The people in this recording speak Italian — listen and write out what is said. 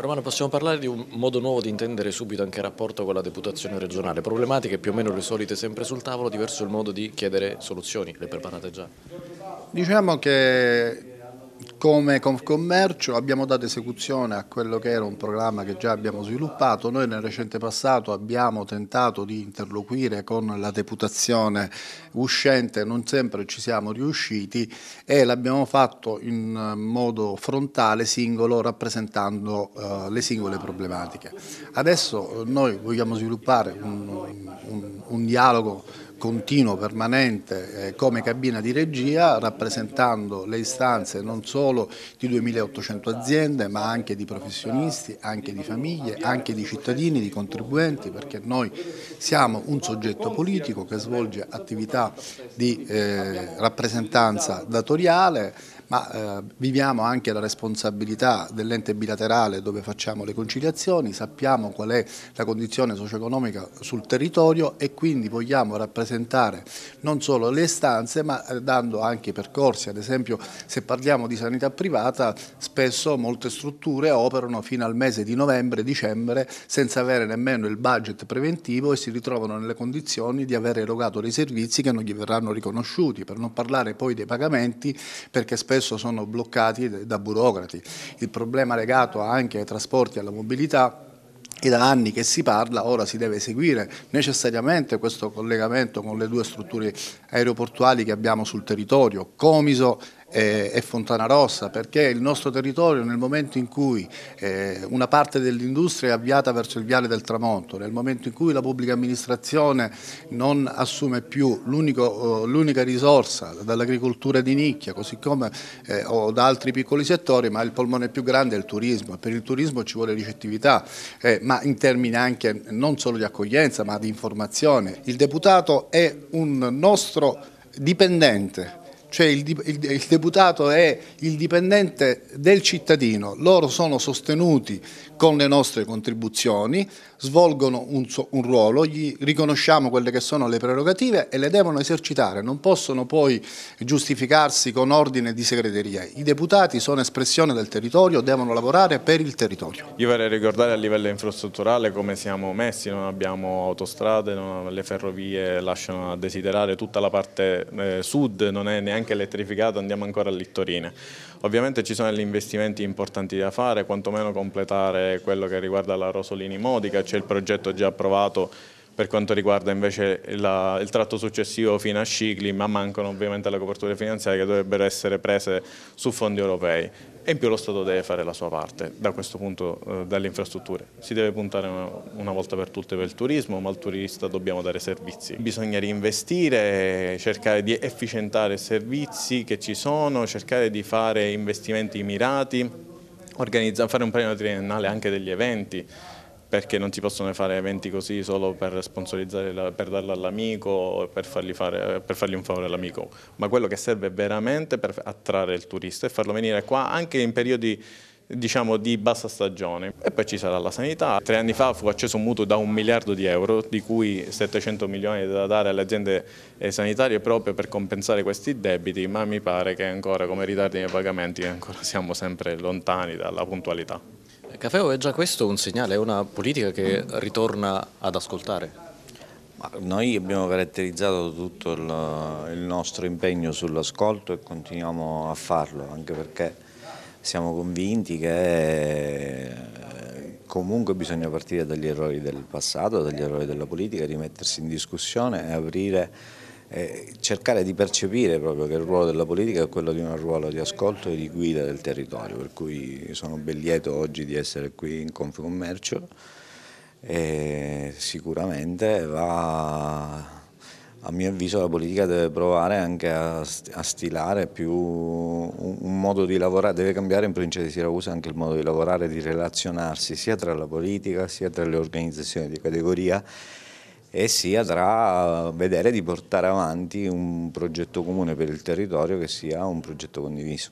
Romano, possiamo parlare di un modo nuovo di intendere subito anche il rapporto con la deputazione regionale, problematiche più o meno le solite sempre sul tavolo, diverso il modo di chiedere soluzioni, le preparate già? Diciamo che come Confcommercio abbiamo dato esecuzione a quello che era un programma che già abbiamo sviluppato, noi nel recente passato abbiamo tentato di interloquire con la deputazione uscente, non sempre ci siamo riusciti e l'abbiamo fatto in modo frontale, singolo, rappresentando eh, le singole problematiche. Adesso eh, noi vogliamo sviluppare un, un, un dialogo continuo, permanente eh, come cabina di regia rappresentando le istanze non solo di 2.800 aziende ma anche di professionisti, anche di famiglie, anche di cittadini, di contribuenti perché noi siamo un soggetto politico che svolge attività di eh, rappresentanza datoriale ma eh, viviamo anche la responsabilità dell'ente bilaterale dove facciamo le conciliazioni, sappiamo qual è la condizione socio-economica sul territorio e quindi vogliamo rappresentare non solo le istanze ma eh, dando anche percorsi, ad esempio se parliamo di sanità privata spesso molte strutture operano fino al mese di novembre, dicembre senza avere nemmeno il budget preventivo e si ritrovano nelle condizioni di aver erogato dei servizi che non gli verranno riconosciuti, per non parlare poi dei pagamenti perché spesso spesso sono bloccati da burocrati. Il problema legato anche ai trasporti e alla mobilità e da anni che si parla, ora si deve seguire necessariamente questo collegamento con le due strutture aeroportuali che abbiamo sul territorio, Comiso e Fontana Rossa perché il nostro territorio nel momento in cui eh, una parte dell'industria è avviata verso il viale del tramonto, nel momento in cui la pubblica amministrazione non assume più l'unica risorsa dall'agricoltura di nicchia così come eh, o da altri piccoli settori ma il polmone più grande è il turismo e per il turismo ci vuole ricettività eh, ma in termini anche non solo di accoglienza ma di informazione. Il deputato è un nostro dipendente cioè il, il, il, deputato è il dipendente del cittadino, loro sono sostenuti con le nostre contribuzioni, svolgono un, un, ruolo, gli riconosciamo quelle che sono le prerogative e le devono esercitare, non possono poi giustificarsi con ordine di segreteria. I deputati sono espressione del territorio, devono lavorare per il territorio. Io vorrei ricordare a livello infrastrutturale come siamo messi, non abbiamo autostrade, non, le ferrovie lasciano a desiderare tutta la parte eh, sud, non è neanche anche elettrificato andiamo ancora a littorine. Ovviamente ci sono degli investimenti importanti da fare, quantomeno completare quello che riguarda la Rosolini Modica, c'è il progetto già approvato per quanto riguarda invece la, il tratto successivo fino a Scicli, ma mancano ovviamente le coperture finanziarie che dovrebbero essere prese su fondi europei e in più lo Stato deve fare la sua parte da questo punto eh, dalle infrastrutture. Si deve puntare una, una volta per tutte per il turismo, ma al turista dobbiamo dare servizi. Bisogna reinvestire, cercare di efficientare i servizi che ci sono, cercare di fare investimenti mirati, fare un premio triennale anche degli eventi, perché non si possono fare eventi così solo per sponsorizzare, per darla all'amico o per fargli, fare, per fargli, un favore all'amico, ma quello che serve veramente per attrarre il turista e farlo venire qua anche in periodi diciamo di bassa stagione e poi ci sarà la sanità. Tre anni fa fu acceso un mutuo da un miliardo di euro di cui 700 milioni da dare alle aziende eh, sanitarie proprio per compensare questi debiti ma mi pare che ancora come ritardi nei pagamenti ancora siamo sempre lontani dalla puntualità. Cafeo è già questo un segnale, è una politica che ritorna ad ascoltare? Noi abbiamo caratterizzato tutto il, nostro impegno sull'ascolto e continuiamo a farlo, anche perché siamo convinti che eh, comunque bisogna partire dagli errori del passato, dagli errori della politica, rimettersi in discussione e aprire eh, cercare di percepire proprio che il ruolo della politica è quello di un ruolo di ascolto e di guida del territorio, per cui sono ben lieto oggi di essere qui in Confcommercio e sicuramente va a mio avviso la politica deve provare anche a, stilare più un, modo di lavorare, deve cambiare in provincia di Siracusa anche il modo di lavorare, di relazionarsi sia tra la politica sia tra le organizzazioni di categoria e si andrà a vedere di portare avanti un progetto comune per il territorio che sia un progetto condiviso.